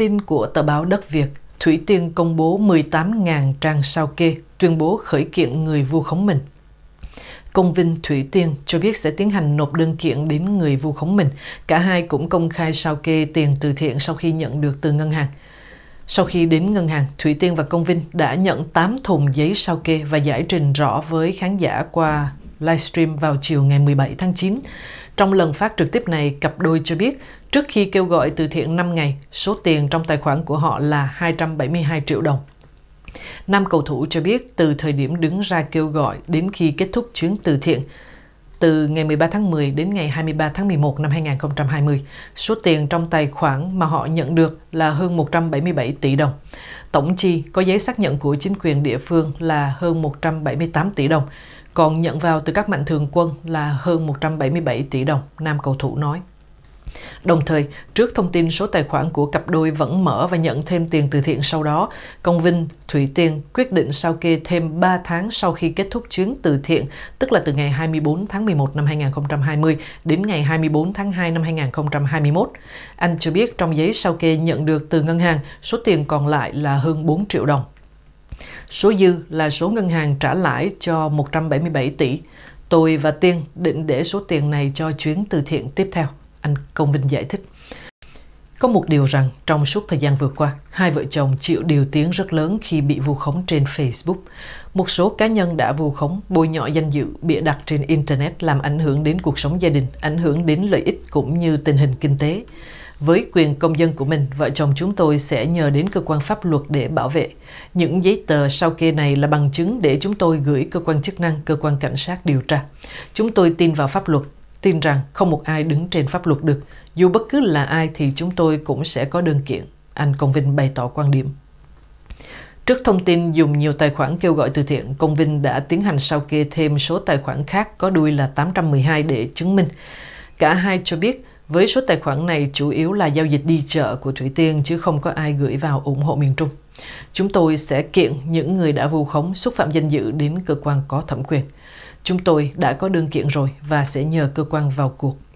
tin của tờ báo Đất Việt, Thủy Tiên công bố 18.000 trang sao kê, tuyên bố khởi kiện người vu khống mình. Công Vinh Thủy Tiên cho biết sẽ tiến hành nộp đơn kiện đến người vu khống mình. Cả hai cũng công khai sao kê tiền từ thiện sau khi nhận được từ ngân hàng. Sau khi đến ngân hàng, Thủy Tiên và Công Vinh đã nhận 8 thùng giấy sao kê và giải trình rõ với khán giả qua livestream vào chiều ngày 17 tháng 9. Trong lần phát trực tiếp này, cặp đôi cho biết trước khi kêu gọi từ thiện 5 ngày, số tiền trong tài khoản của họ là 272 triệu đồng. Nam cầu thủ cho biết từ thời điểm đứng ra kêu gọi đến khi kết thúc chuyến từ thiện, từ ngày 13 tháng 10 đến ngày 23 tháng 11 năm 2020. Số tiền trong tài khoản mà họ nhận được là hơn 177 tỷ đồng. Tổng chi có giấy xác nhận của chính quyền địa phương là hơn 178 tỷ đồng, còn nhận vào từ các mạnh thường quân là hơn 177 tỷ đồng, nam cầu thủ nói. Đồng thời, trước thông tin số tài khoản của cặp đôi vẫn mở và nhận thêm tiền từ thiện sau đó, Công Vinh, Thủy Tiên quyết định sao kê thêm 3 tháng sau khi kết thúc chuyến từ thiện, tức là từ ngày 24 tháng 11 năm 2020 đến ngày 24 tháng 2 năm 2021. Anh cho biết trong giấy sao kê nhận được từ ngân hàng, số tiền còn lại là hơn 4 triệu đồng. Số dư là số ngân hàng trả lãi cho 177 tỷ. Tôi và Tiên định để số tiền này cho chuyến từ thiện tiếp theo anh Công Vinh giải thích. Có một điều rằng trong suốt thời gian vừa qua, hai vợ chồng chịu điều tiếng rất lớn khi bị vu khống trên Facebook. Một số cá nhân đã vu khống, bôi nhọ danh dự, bịa đặt trên Internet làm ảnh hưởng đến cuộc sống gia đình, ảnh hưởng đến lợi ích cũng như tình hình kinh tế. Với quyền công dân của mình, vợ chồng chúng tôi sẽ nhờ đến cơ quan pháp luật để bảo vệ. Những giấy tờ sau kê này là bằng chứng để chúng tôi gửi cơ quan chức năng, cơ quan cảnh sát điều tra. Chúng tôi tin vào pháp luật tin rằng không một ai đứng trên pháp luật được. Dù bất cứ là ai thì chúng tôi cũng sẽ có đơn kiện, anh Công Vinh bày tỏ quan điểm. Trước thông tin dùng nhiều tài khoản kêu gọi từ thiện, Công Vinh đã tiến hành sao kê thêm số tài khoản khác có đuôi là 812 để chứng minh. Cả hai cho biết với số tài khoản này chủ yếu là giao dịch đi chợ của Thủy Tiên chứ không có ai gửi vào ủng hộ miền Trung. Chúng tôi sẽ kiện những người đã vu khống xúc phạm danh dự đến cơ quan có thẩm quyền. Chúng tôi đã có đơn kiện rồi và sẽ nhờ cơ quan vào cuộc.